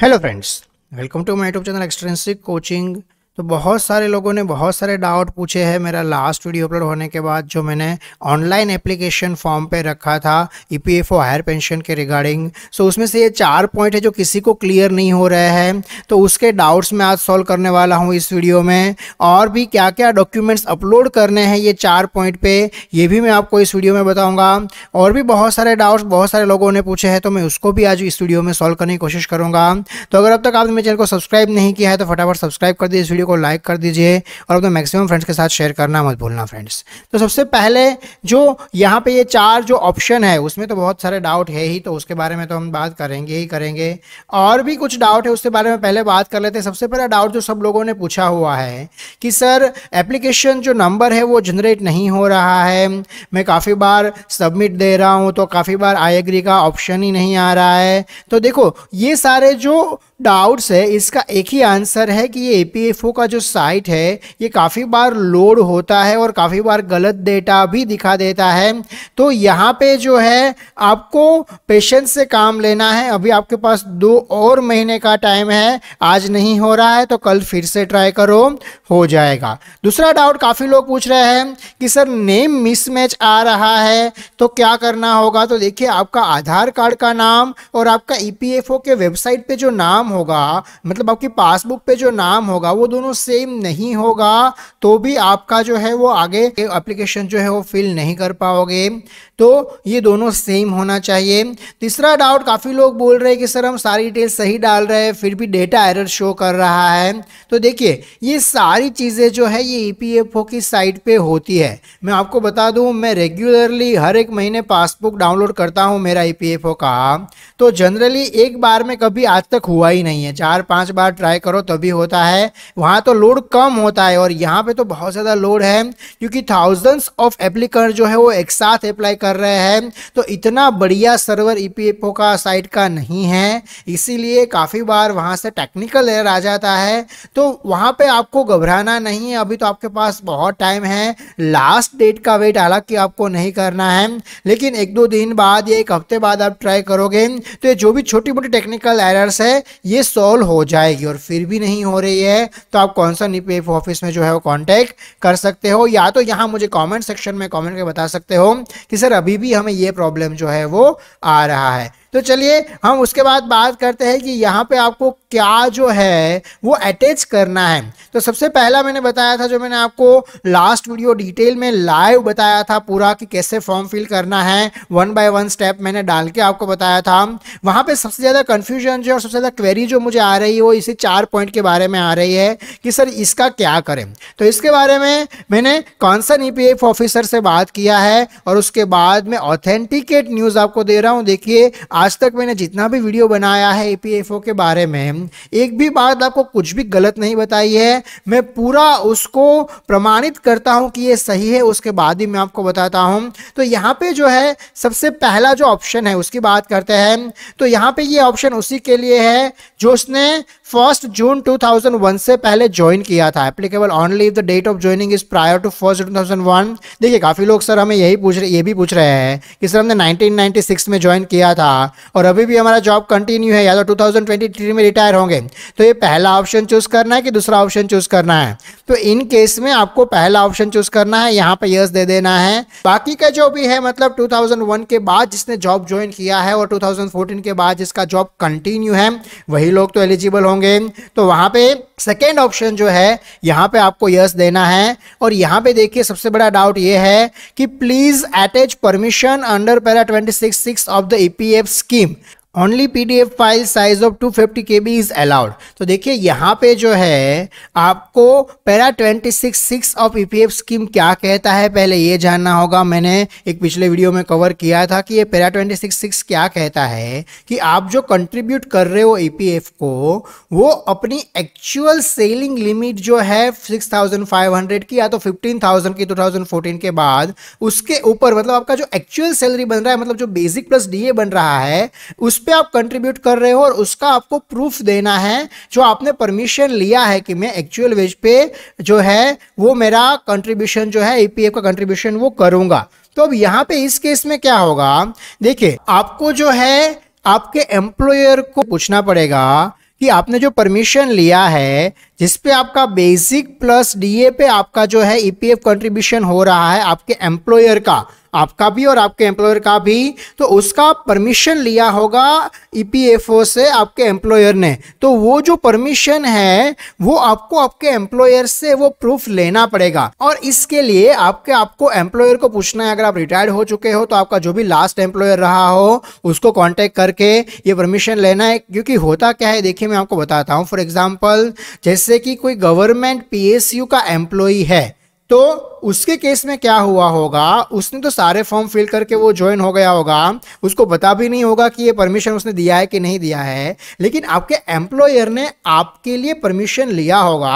Hello friends, welcome to my YouTube channel Extrinsic Coaching तो बहुत सारे लोगों ने बहुत सारे डाउट पूछे हैं मेरा लास्ट वीडियो अपलोड होने के बाद जो मैंने ऑनलाइन एप्लीकेशन फॉर्म पे रखा था E P F higher pension के रिगार्डिंग सो उसमें से ये चार पॉइंट है जो किसी को क्लियर नहीं हो रहे हैं तो उसके डाउट्स मैं आज सॉल्व करने वाला हूँ इस वीडियो में और भी क्या क्या डॉक्यूमेंट्स अपलोड करने हैं ये चार पॉइंट पर ये भी मैं आपको इस वीडियो में बताऊँगा और भी बहुत सारे डाउट्स बहुत सारे लोगों ने पूछे हैं तो मैं उसको भी आज इस वीडियो में सॉल्व करने की कोशिश करूँगा तो अगर अब तक आपने मेरे चैनल को सब्सक्राइब नहीं किया है तो फटाफट सब्सक्राइब कर दिए इस वीडियो को लाइक कर दीजिए और अपने मैक्सिमम फ्रेंड्स के साथ शेयर करना मत भूलना फ्रेंड्स तो सबसे पहले जो यहाँ पे ये चार जो ऑप्शन है उसमें तो बहुत सारे डाउट है ही तो उसके बारे में तो हम बात करेंगे ही करेंगे और भी कुछ डाउट है उसके बारे में पहले बात कर लेते हैं सबसे पहला डाउट जो सब लोगों ने पूछा हुआ है कि सर एप्लीकेशन जो नंबर है वो जनरेट नहीं हो रहा है मैं काफ़ी बार सबमिट दे रहा हूँ तो काफ़ी बार आई एग्री का ऑप्शन ही नहीं आ रहा है तो देखो ये सारे जो डाउट्स है इसका एक ही आंसर है कि ये ए का जो साइट है ये काफ़ी बार लोड होता है और काफ़ी बार गलत डेटा भी दिखा देता है तो यहाँ पे जो है आपको पेशेंस से काम लेना है अभी आपके पास दो और महीने का टाइम है आज नहीं हो रहा है तो कल फिर से ट्राई करो हो जाएगा दूसरा डाउट काफ़ी लोग पूछ रहे हैं कि सर नेम मिसमैच आ रहा है तो क्या करना होगा तो देखिए आपका आधार कार्ड का नाम और आपका ई e के वेबसाइट पर जो नाम होगा मतलब आपकी पासबुक पे जो नाम होगा वो दोनों सेम नहीं होगा तो भी आपका जो है वो आगे एप्लीकेशन जो है वो फिल नहीं कर पाओगे तो ये दोनों सेम होना चाहिए तीसरा डाउट काफ़ी लोग बोल रहे हैं कि सर हम सारी डिटेल सही डाल रहे हैं फिर भी डेटा एरर शो कर रहा है तो देखिए ये सारी चीज़ें जो है ये ई e की साइट पे होती है मैं आपको बता दू मैं रेगुलरली हर एक महीने पासबुक डाउनलोड करता हूँ मेरा ई e का तो जनरली एक बार में कभी आज तक हुआ ही ही नहीं है चार पांच बार ट्राई करो तभी होता है वहाँ तो लोड कम होता है और यहाँ पे तो बहुत ज़्यादा लोड है क्योंकि थाउजेंड्स ऑफ एप्लीकेंट जो है वो एक साथ अप्लाई कर रहे हैं तो इतना बढ़िया सर्वर ई e का साइट का नहीं है इसीलिए काफ़ी बार वहाँ से टेक्निकल एयर आ जाता है तो वहाँ पर आपको घबराना नहीं है अभी तो आपके पास बहुत टाइम है लास्ट डेट का वेट हालांकि आपको नहीं करना है लेकिन एक दो दिन बाद या एक हफ्ते बाद आप ट्राई करोगे तो ये जो भी छोटी मोटी टेक्निकल एरर्स है ये सॉल्व हो जाएगी और फिर भी नहीं हो रही है तो आप कौन सा निपेफ ऑफिस में जो है वो कॉन्टैक्ट कर सकते हो या तो यहाँ मुझे कॉमेंट सेक्शन में कॉमेंट कर बता सकते हो कि सर अभी भी हमें ये प्रॉब्लम जो है वो आ रहा है तो चलिए हम उसके बाद बात करते हैं कि यहाँ पे आपको क्या जो है वो अटैच करना है तो सबसे पहला मैंने बताया था जो मैंने आपको लास्ट वीडियो डिटेल में लाइव बताया था पूरा कि कैसे फॉर्म फिल करना है वन बाय वन स्टेप मैंने डाल के आपको बताया था वहाँ पे सबसे ज़्यादा कन्फ्यूजन जो और सबसे ज़्यादा क्वेरी जो मुझे आ रही है वो इसी चार पॉइंट के बारे में आ रही है कि सर इसका क्या करें तो इसके बारे में मैंने कौनसन ई ऑफिसर से बात किया है और उसके बाद में ऑथेंटिकेट न्यूज़ आपको दे रहा हूँ देखिए आज तक मैंने जितना भी वीडियो बनाया है ई के बारे में एक भी बात आपको कुछ भी गलत नहीं बताई है मैं पूरा उसको प्रमाणित करता हूँ कि ये सही है उसके बाद ही मैं आपको बताता हूँ तो यहाँ पे जो है सबसे पहला जो ऑप्शन है उसकी बात करते हैं तो यहाँ पे ये ऑप्शन उसी के लिए है जो उसने फर्स्ट जून 2001 से पहले ज्वाइन किया था applicable only the date of joining is prior to first 2001 देखिए काफ़ी लोग सर हमें यही पूछ रहे ये भी पूछ रहे हैं कि सर हमने 1996 में ज्वाइन किया था और अभी भी हमारा जॉब कंटिन्यू है या तो 2023 में रिटायर होंगे तो ये पहला ऑप्शन चूज़ करना है कि दूसरा ऑप्शन चूज़ करना है तो इन केस में आपको पहला ऑप्शन चूज करना है यहाँ पे यस दे देना है बाकी का जो भी है मतलब 2001 के बाद जिसने जॉब ज्वाइन किया है और 2014 के बाद जिसका जॉब कंटिन्यू है वही लोग तो एलिजिबल होंगे तो वहां पे सेकेंड ऑप्शन जो है यहाँ पे आपको यस देना है और यहाँ पे देखिए सबसे बड़ा डाउट ये है कि please attach permission under para twenty six of the E scheme only PDF file size of 250 B is allowed तो देखिए यहाँ पे जो है आपको para twenty six of F scheme क्या कहता है पहले ये जानना होगा मैंने एक पिछले वीडियो में कवर किया था कि ये पैरा ट्वेंटी सिक्स क्या कहता है कि आप जो कंट्रीब्यूट कर रहे हो ई पी एफ को वो अपनी एक्चुअल सेलिंग लिमिट जो है सिक्स थाउजेंड फाइव हंड्रेड की या तो फिफ्टीन थाउजेंड की टू थाउजेंड फोर्टीन के बाद उसके ऊपर मतलब आपका जो एक्चुअल सैलरी बन रहा है मतलब जो बेसिक प्लस डी ए बन रहा है उस पर आप कंट्रीब्यूट कर रहे हो और उसका आपको प्रूफ देना है जो आपने परमिशन लिया है कि मैं एक्चुअल वेज पे जो है वो मेरा कंट्रीब्यूशन जो है ईपीएफ का कंट्रीब्यूशन वो करूंगा तो अब यहाँ पे इस केस में क्या होगा देखिए आपको जो है आपके एम्प्लॉयर को पूछना पड़ेगा कि आपने जो परमिशन लिया है जिस पे आपका बेसिक प्लस डीए पे आपका जो है ईपीएफ e कंट्रीब्यूशन हो रहा है आपके एम्प्लॉयर का आपका भी और आपके एम्प्लॉयर का भी तो उसका परमिशन लिया होगा ईपीएफओ e से आपके एम्प्लॉयर ने तो वो जो परमिशन है वो आपको आपके एम्प्लॉयर से वो प्रूफ लेना पड़ेगा और इसके लिए आपके आपको एम्प्लॉयर को पूछना है अगर आप रिटायर्ड हो चुके हो तो आपका जो भी लास्ट एम्प्लॉयर रहा हो उसको कॉन्टेक्ट करके ये परमिशन लेना है क्योंकि होता क्या है देखिए मैं आपको बताता हूँ फॉर एग्जाम्पल जैसे कि कोई गवर्नमेंट पी का एम्प्लॉय है तो उसके केस में क्या हुआ होगा उसने तो सारे फॉर्म फिल करके वो ज्वाइन हो गया होगा उसको पता भी नहीं होगा कि ये परमिशन उसने दिया है कि नहीं दिया है लेकिन आपके एम्प्लॉयर ने आपके लिए परमिशन लिया होगा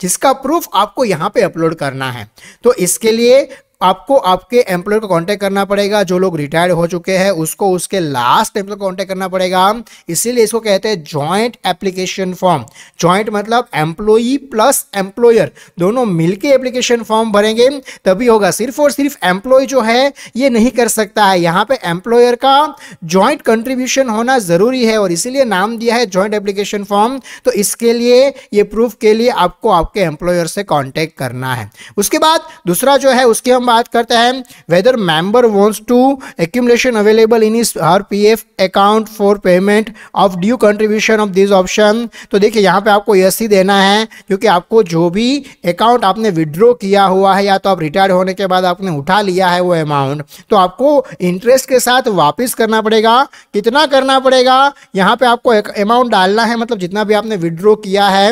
जिसका प्रूफ आपको यहाँ पे अपलोड करना है तो इसके लिए आपको आपके एम्प्लॉयर को कांटेक्ट करना पड़ेगा जो लोग रिटायर्ड हो चुके हैं उसको उसके लास्ट एम्प्लॉय को कांटेक्ट करना पड़ेगा इसीलिए इसको कहते हैं जॉइंट एप्लीकेशन फॉर्म जॉइंट मतलब एम्प्लॉई प्लस एम्प्लॉयर दोनों मिलके एप्लीकेशन फॉर्म भरेंगे तभी होगा सिर्फ और सिर्फ एम्प्लॉय जो है ये नहीं कर सकता है यहाँ पर एम्प्लॉयर का ज्वाइंट कंट्रीब्यूशन होना जरूरी है और इसीलिए नाम दिया है ज्वाइंट एप्लीकेशन फॉर्म तो इसके लिए ये प्रूफ के लिए आपको आपके एम्प्लॉयर से कॉन्टेक्ट करना है उसके बाद दूसरा जो है उसके हम बात करते हैं whether member wants to accumulation available in is her PF account for payment of due contribution of this option तो देखिए यहाँ पे आपको यस ही देना है क्योंकि आपको जो भी अकाउंट आपने विड्रॉ किया हुआ है या तो आप रिटायर्ड होने के बाद आपने उठा लिया है वो अमाउंट तो आपको इंटरेस्ट के साथ वापिस करना पड़ेगा कितना करना पड़ेगा यहाँ पर आपको अमाउंट डालना है मतलब जितना भी आपने विड्रॉ किया है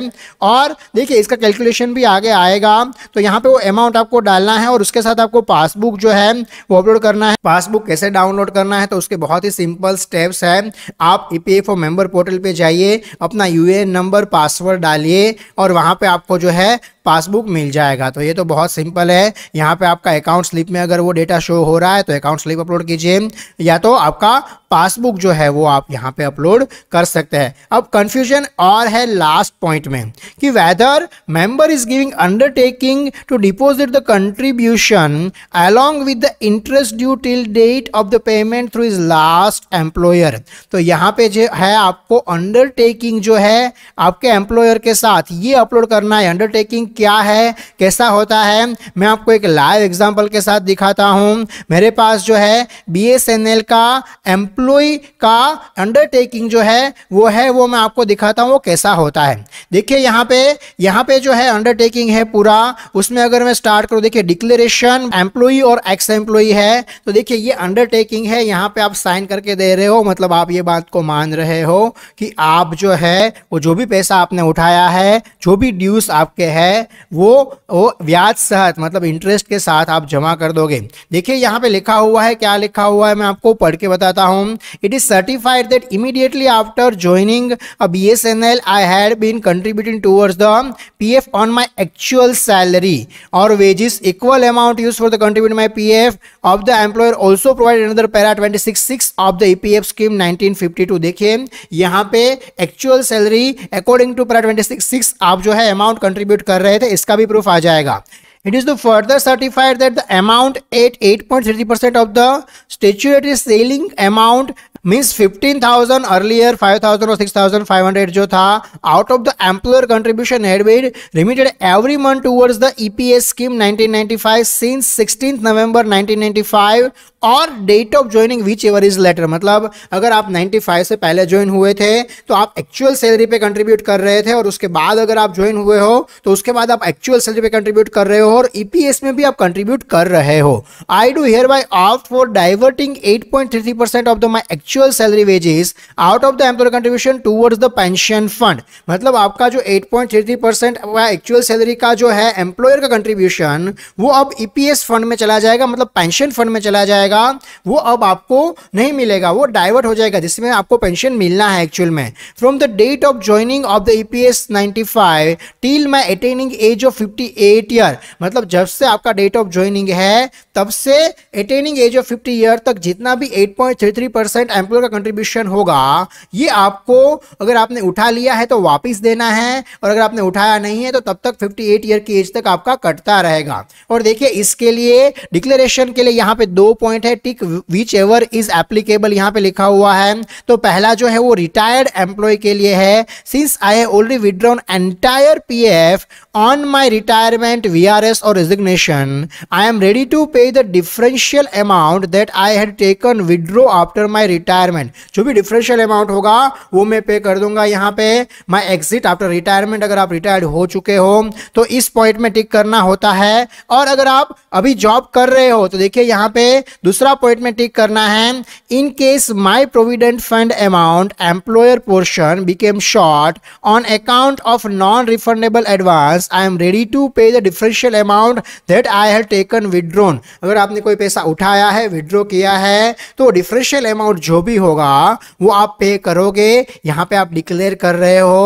और देखिए इसका कैलकुलेशन भी आगे आएगा तो यहाँ पर वो अमाउंट आपको डालना है और उसके साथ आपको पासबुक जो है वो अपलोड करना है पासबुक कैसे डाउनलोड करना है तो उसके बहुत ही सिंपल स्टेप्स है आप ईपीएफओ e मेंबर पोर्टल पे जाइए अपना यूएएन नंबर पासवर्ड डालिए और वहाँ पे आपको जो है पासबुक मिल जाएगा तो ये तो बहुत सिंपल है यहाँ पे आपका अकाउंट स्लिप में अगर वो डेटा शो हो रहा है तो अकाउंट स्लिप अपलोड कीजिए या तो आपका पासबुक जो है वो आप यहाँ पे अपलोड कर सकते हैं अब कंफ्यूजन और है लास्ट पॉइंट में कि whether member is giving undertaking to deposit the contribution along with the interest due till date of the payment through is last employer तो यहाँ पे जो है आपको अंडरटेकिंग जो है आपके एम्प्लॉयर के साथ ये अपलोड करना है अंडरटेकिंग क्या है कैसा होता है मैं आपको एक लाइव एग्जांपल के साथ दिखाता हूँ मेरे पास जो है बीएसएनएल का एम्प्लॉय का अंडरटेकिंग जो है वो है वो मैं आपको दिखाता हूँ वो कैसा होता है देखिए यहाँ पे यहाँ पे जो है अंडरटेकिंग है पूरा उसमें अगर मैं स्टार्ट करूँ देखिए डिक्लेरेशन एम्प्लॉय और एक्स एम्प्लॉय है तो देखिए ये अंडरटेकिंग है यहाँ पे आप साइन करके दे रहे हो मतलब आप ये बात को मान रहे हो कि आप जो है वो जो भी पैसा आपने उठाया है जो भी ड्यूज आपके है वो वो ब्याज सहित मतलब इंटरेस्ट के साथ आप जमा कर दोगे देखिए यहाँ पे लिखा हुआ है क्या लिखा हुआ है मैं आपको पढ़ के बताता हूँ it is certified that immediately after joining a B S N L I had been contributing towards the P F on my actual salary और wages equal amount use for the contribute my P F of the employer also provide another para twenty six six of the E P F scheme nineteen fifty two देखिए यहाँ पे actual salary according to para twenty six six आप जो है amount contribute कर रहे रहे थे इसका भी प्रूफ आ जाएगा further certified that the amount at eight point three percent of the statutory ceiling amount means thousand earlier thousand और हंड्रेड जो था out of the employer contribution had been remitted every month towards the EPS scheme five since sixteen November nineteen five और date of joining whichever is later मतलब अगर आप 95 से पहले join हुए थे तो आप एक्चुअल सैलरी पे कंट्रीब्यूट कर रहे थे और उसके बाद अगर आप ज्वाइन हुए हो तो उसके बाद आप एक्चुअल सैलरी पे कंट्रीब्यूट कर रहे हो और ईपीएस e में भी आप कंट्रीब्यूट कर रहे हो I do hereby opt for diverting eight of the my actual salary wages out of the employ contribution towards the pension fund मतलब आपका जो एट परसेंट एक्चुअल सैलरी का जो है एम्प्लॉयर का कंट्रीब्यूशन वो अब ईपीएस e फंड में चला जाएगा मतलब पेंशन फंड में चला जाएगा जाएगा वो अब आपको नहीं मिलेगा वो डाइवर्ट हो जाएगा जिसमें आपको पेंशन मिलना है एक्चुअल में from the date of joining of the E P S ninety five till my attaining age of fifty eight year मतलब जब से आपका डेट ऑफ ज्वाइनिंग है तब से attaining age of fifty year तक जितना भी eight point three three percent employ का कंट्रीब्यूशन होगा ये आपको अगर आपने उठा लिया है तो वापिस देना है और अगर आपने उठाया नहीं है तो तब तक फिफ्टी एट ईयर की एज तक आपका कटता रहेगा और देखिए इसके लिए डिक्लेरेशन के लिए यहाँ पे दो पॉइंट पॉइंट है tick whichever is applicable यहां पे लिखा हुआ है तो पहला जो है वो रिटायर्ड एम्प्लॉय के लिए है since I have already withdrawn entire PF on my retirement VRS और resignation I am ready to pay the differential amount that I had taken withdraw after my retirement जो भी डिफरेंशियल अमाउंट होगा वो मैं पे कर दूंगा यहां पे माय एग्जिट आफ्टर रिटायरमेंट अगर आप रिटायर्ड हो चुके हो तो इस पॉइंट में टिक करना होता है और अगर आप अभी जॉब कर रहे हो तो देखिए यहां पे दूसरा पॉइंट में टिक करना है in case my provident fund amount employer portion became short on account of non refundable advance I am ready to pay the differential amount that I have taken withdrawn अगर आपने कोई पैसा उठाया है withdraw किया है तो डिफरेंशियल अमाउंट जो भी होगा वो आप पे करोगे यहाँ पे आप डिक्लेयर कर रहे हो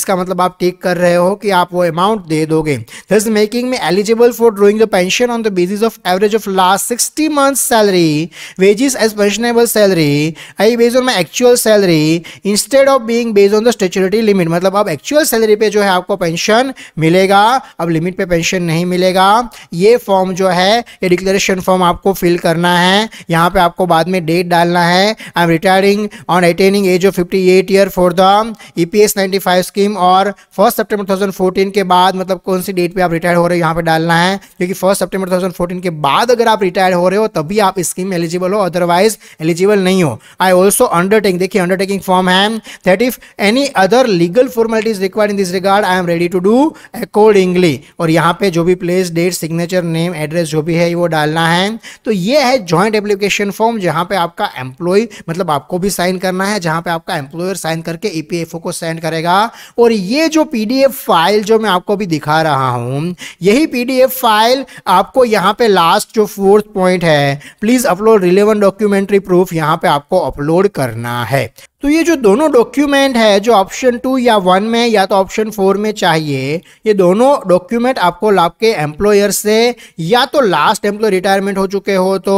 इसका मतलब आप टिक कर रहे हो कि आप वो अमाउंट दे दोगे this making me eligible for drawing the pension on the basis of average of last sixty month salary salary, wages as pensionable salary, I based on my actual salary instead of being based on the statutory limit मतलब अब actual salary पे जो है आपको pension मिलेगा अब limit पे pension नहीं मिलेगा ये फॉर्म जो है ये डिक्लेरेशन फॉर्म आपको फिल करना है यहाँ पे आपको बाद में डेट डालना है I am retiring on attaining age of fifty eight year for the E P S ninety five scheme और first September two thousand fourteen के बाद मतलब कौन सी डेट पे आप रिटायर हो रहे हो यहाँ पे डालना है क्योंकि first September two thousand fourteen के बाद अगर आप रिटायर हो रहे हो तभी आप स्कीम एलिजिबल हो अदरवाइज एलिजिबल नहीं हो आई ऑल्सो अंडरटेकिंग देखिए अंडरटेकिंग फॉर्म है that if any other legal formalities required in this regard I am ready to do accordingly और यहाँ पे जो भी place date signature name address जो भी है वो डालना है तो ये है ज्वाइंट एप्लीकेशन फॉर्म जहाँ पे आपका एम्प्लॉय मतलब आपको भी साइन करना है जहाँ पे आपका एम्प्लॉयर साइन करके ई e को सेंड करेगा और ये जो पी फाइल जो मैं आपको भी दिखा रहा हूँ यही पी फाइल आपको यहाँ पे लास्ट जो फोर्थ पॉइंट है please upload relevant documentary proof यहाँ पे आपको अपलोड करना है तो ये जो दोनों डॉक्यूमेंट है जो ऑप्शन टू या वन में या तो ऑप्शन फोर में चाहिए ये दोनों डॉक्यूमेंट आपको आपके एम्प्लॉयर से या तो लास्ट एम्प्लॉय रिटायरमेंट हो चुके हो तो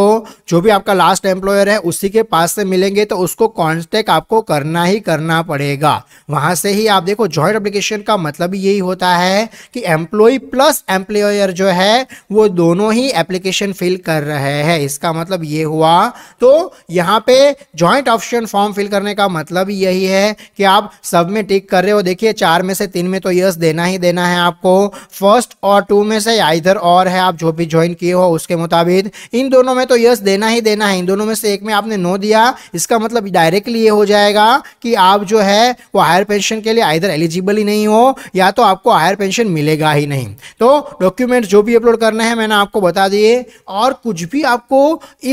जो भी आपका लास्ट एम्प्लॉयर है उसी के पास से मिलेंगे तो उसको कॉन्टेक्ट आपको करना ही करना पड़ेगा वहां से ही आप देखो ज्वाइंट एप्लीकेशन का मतलब यही होता है कि एम्प्लॉय प्लस एम्प्लॉयर जो है वो दोनों ही एप्लीकेशन फिल कर रहे हैं इसका मतलब ये हुआ तो यहाँ पे ज्वाइंट ऑप्शन फॉर्म फिल करने का मतलब यही है कि आप सब में टिक कर रहे हो देखिए चार में से तीन में तो यस देना ही देना है आपको फर्स्ट और टू में से या इधर और है आप जो भी ज्वाइन किए हो उसके मुताबिक इन दोनों में तो यस देना ही देना है इन दोनों में से एक में आपने नो दिया इसका मतलब डायरेक्टली ये हो जाएगा कि आप जो है वो हायर पेंशन के लिए आइधर एलिजिबल ही नहीं हो या तो आपको हायर पेंशन मिलेगा ही नहीं तो डॉक्यूमेंट जो भी अपलोड करना है मैंने आपको बता दिए और कुछ भी आपको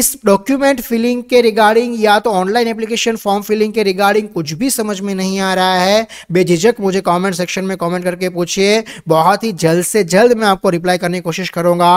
इस डॉक्यूमेंट फिलिंग के रिगार्डिंग या तो ऑनलाइन एप्लीकेशन फॉर्म फिलिंग के रिगार्डिंग कुछ भी समझ में नहीं आ रहा है बेझिझक मुझे कमेंट सेक्शन में कमेंट करके पूछिए बहुत ही जल्द से जल्द मैं आपको रिप्लाई करने की कोशिश करूंगा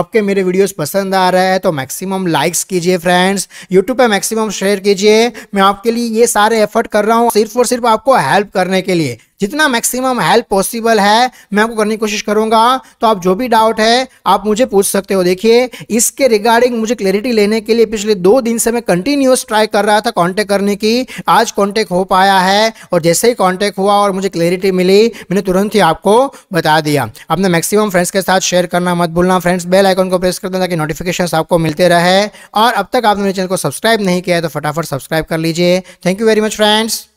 आपके मेरे वीडियोस पसंद आ रहा है तो मैक्सिमम लाइक्स कीजिए फ्रेंड्स यूट्यूब पे मैक्सिमम शेयर कीजिए मैं आपके लिए ये सारे एफर्ट कर रहा हूँ सिर्फ और सिर्फ आपको हेल्प करने के लिए जितना मैक्सिमम हेल्प पॉसिबल है मैं आपको करने की कोशिश करूंगा तो आप जो भी डाउट है आप मुझे पूछ सकते हो देखिए इसके रिगार्डिंग मुझे क्लैरिटी लेने के लिए पिछले दो दिन से मैं कंटिन्यूस ट्राई कर रहा था कांटेक्ट करने की आज कॉन्टैक्ट हो पाया है और जैसे ही कॉन्टैक्ट हुआ और मुझे क्लैरिटी मिली मैंने तुरंत ही आपको बता दिया अपने मैक्सिमम फ्रेंड्स के साथ शेयर करना मत भूलना फ्रेंड्स बेल आइकन को प्रेस कर देना ताकि नोटिफिकेशन आपको मिलते रहे और अब तक आपने मेरे चैनल को सब्सक्राइब नहीं किया है तो फटाफट सब्सक्राइब कर लीजिए thank you very much friends